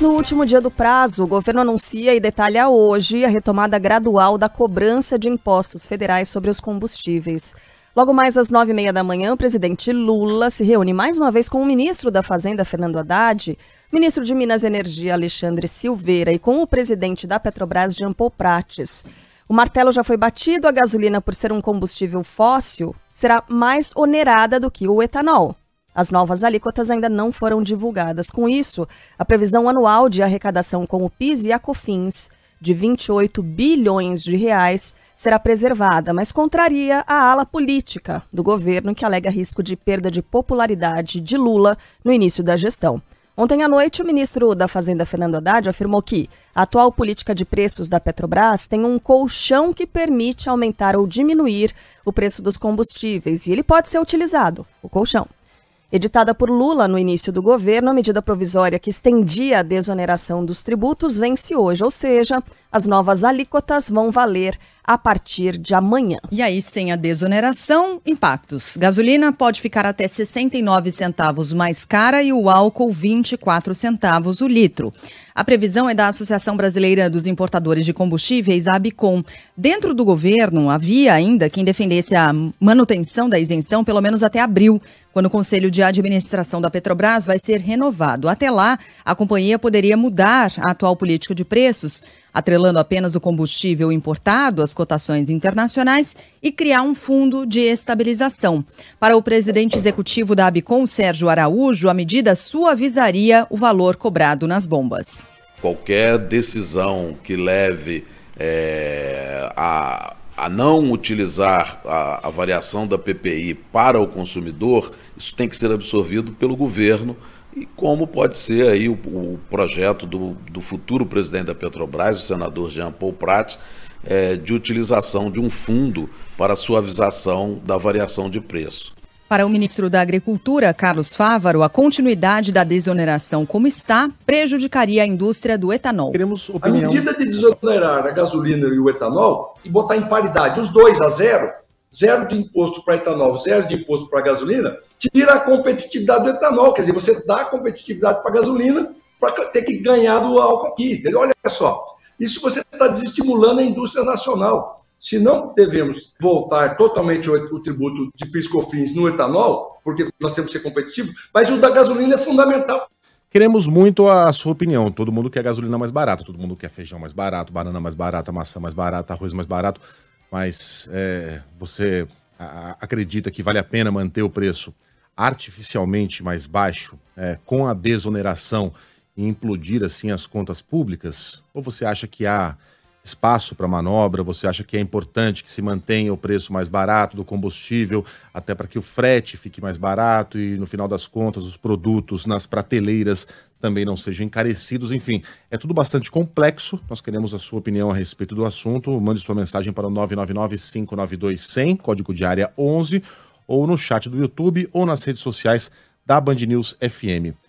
No último dia do prazo, o governo anuncia e detalha hoje a retomada gradual da cobrança de impostos federais sobre os combustíveis. Logo mais às nove e meia da manhã, o presidente Lula se reúne mais uma vez com o ministro da Fazenda, Fernando Haddad, ministro de Minas e Energia, Alexandre Silveira, e com o presidente da Petrobras, Jean Paul Prates. O martelo já foi batido, a gasolina, por ser um combustível fóssil, será mais onerada do que o etanol. As novas alíquotas ainda não foram divulgadas. Com isso, a previsão anual de arrecadação com o PIS e a COFINS de 28 bilhões de reais será preservada, mas contraria a ala política do governo que alega risco de perda de popularidade de Lula no início da gestão. Ontem à noite, o ministro da Fazenda, Fernando Haddad, afirmou que a atual política de preços da Petrobras tem um colchão que permite aumentar ou diminuir o preço dos combustíveis e ele pode ser utilizado, o colchão, Editada por Lula no início do governo, a medida provisória que estendia a desoneração dos tributos vence hoje, ou seja, as novas alíquotas vão valer a partir de amanhã. E aí, sem a desoneração, impactos. Gasolina pode ficar até 69 centavos mais cara e o álcool 24 centavos o litro. A previsão é da Associação Brasileira dos Importadores de Combustíveis, a Abicom. Dentro do governo, havia ainda quem defendesse a manutenção da isenção pelo menos até abril, quando o Conselho de Administração da Petrobras vai ser renovado. Até lá, a companhia poderia mudar a atual política de preços atrelando apenas o combustível importado às cotações internacionais e criar um fundo de estabilização. Para o presidente executivo da Abicom, Sérgio Araújo, a medida suavizaria o valor cobrado nas bombas. Qualquer decisão que leve é, a, a não utilizar a, a variação da PPI para o consumidor, isso tem que ser absorvido pelo governo e como pode ser aí o, o projeto do, do, futuro presidente da Petrobras, o senador Jean Paul Prats, é, de utilização de um fundo para suavização da variação de preço. Para o ministro da Agricultura, Carlos Fávaro, a continuidade da desoneração como está prejudicaria a indústria do etanol. Queremos opinião. A medida de desonerar a gasolina e o etanol e botar em paridade os dois a zero zero de imposto para etanol, zero de imposto para gasolina, tira a competitividade do etanol. Quer dizer, você dá competitividade para a gasolina para ter que ganhar do álcool aqui. Entendeu? Olha só, isso você está desestimulando a indústria nacional. Se não devemos voltar totalmente o tributo de piscofins no etanol, porque nós temos que ser competitivos, mas o da gasolina é fundamental. Queremos muito a sua opinião. Todo mundo quer gasolina mais barata, todo mundo quer feijão mais barato, banana mais barata, maçã mais barata, arroz mais barato mas é, você acredita que vale a pena manter o preço artificialmente mais baixo é, com a desoneração e implodir assim as contas públicas? Ou você acha que há espaço para manobra? Você acha que é importante que se mantenha o preço mais barato do combustível, até para que o frete fique mais barato e, no final das contas, os produtos nas prateleiras também não sejam encarecidos? Enfim, é tudo bastante complexo. Nós queremos a sua opinião a respeito do assunto. Mande sua mensagem para o 999-592-100, código de área 11, ou no chat do YouTube ou nas redes sociais da Band News FM.